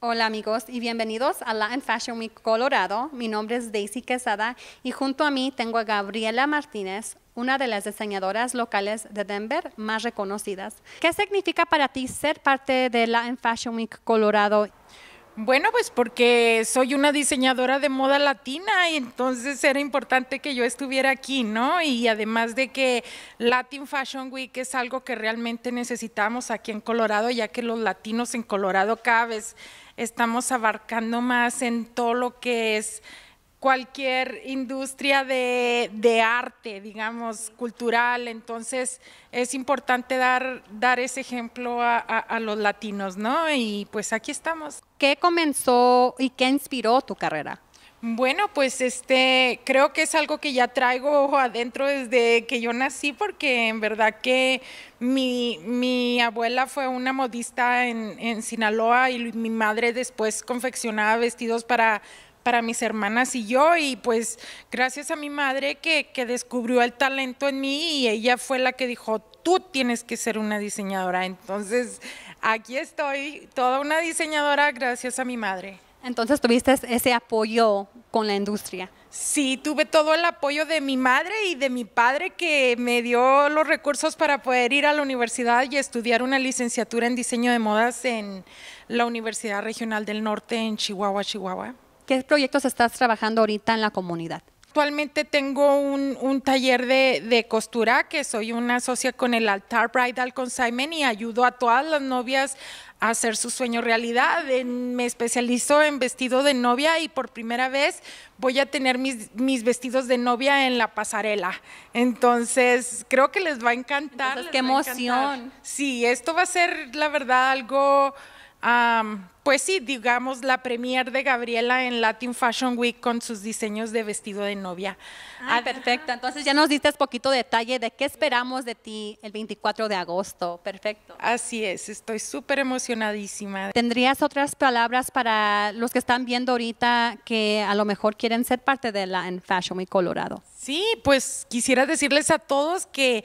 Hola amigos y bienvenidos a Latin Fashion Week Colorado. Mi nombre es Daisy Quesada y junto a mí tengo a Gabriela Martínez, una de las diseñadoras locales de Denver más reconocidas. ¿Qué significa para ti ser parte de Latin Fashion Week Colorado? Bueno, pues porque soy una diseñadora de moda latina y entonces era importante que yo estuviera aquí, ¿no? Y además de que Latin Fashion Week es algo que realmente necesitamos aquí en Colorado, ya que los latinos en Colorado cada vez estamos abarcando más en todo lo que es cualquier industria de, arte, digamos, cultural. Entonces, es importante dar, dar ese ejemplo a, los latinos, ¿no? Y pues aquí estamos. ¿Qué comenzó y qué inspiró tu carrera? Bueno, pues este, creo que es algo que ya traigo adentro desde que yo nací, porque en verdad que mi, mi abuela fue una modista en, en Sinaloa y mi madre después confeccionaba vestidos para para mis hermanas y yo. Y pues gracias a mi madre que, que descubrió el talento en mí y ella fue la que dijo, tú tienes que ser una diseñadora. Entonces aquí estoy, toda una diseñadora gracias a mi madre. Entonces tuviste ese apoyo con la industria. Sí, tuve todo el apoyo de mi madre y de mi padre que me dio los recursos para poder ir a la universidad y estudiar una licenciatura en diseño de modas en la Universidad Regional del Norte en Chihuahua, Chihuahua. ¿Qué proyectos estás trabajando ahorita en la comunidad? Actualmente tengo un, taller de, costura que soy una socia con el Altar Bridal con Simon y ayudo a todas las novias a hacer su sueño realidad. me especializo en vestido de novia y por primera vez voy a tener mis, mis vestidos de novia en la pasarela. Entonces creo que les va a encantar. qué emoción. Sí, esto va a ser la verdad algo pues sí, digamos la premier de Gabriela en Latin Fashion Week con sus diseños de vestido de novia. Ah, perfecto. Entonces ya nos diste un poquito detalle de qué esperamos de ti el 24 de agosto. Perfecto. Así es, estoy súper emocionadísima. ¿Tendrías otras palabras para los que están viendo ahorita que a lo mejor quieren ser parte de la Fashion Week Colorado? Sí, pues quisiera decirles a todos que,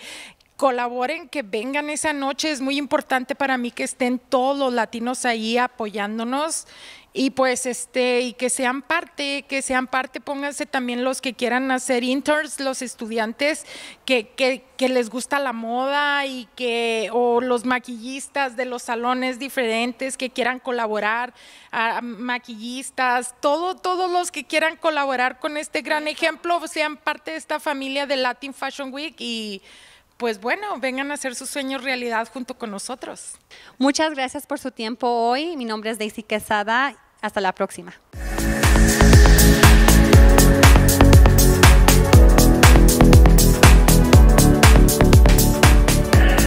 colaboren, que vengan esa noche. Es muy importante para mí que estén todos los latinos ahí apoyándonos y pues este y que sean parte, que sean parte, pónganse también los que quieran hacer interns, los estudiantes que, que, les gusta la moda y que o los maquillistas de los salones diferentes que quieran colaborar, maquillistas, todo todos los que quieran colaborar con este gran ejemplo sean parte de esta familia de Latin Fashion Week y pues bueno, vengan a hacer sus sueños realidad junto con nosotros. Muchas gracias por su tiempo hoy. Mi nombre es Daisy Quesada. Hasta la próxima.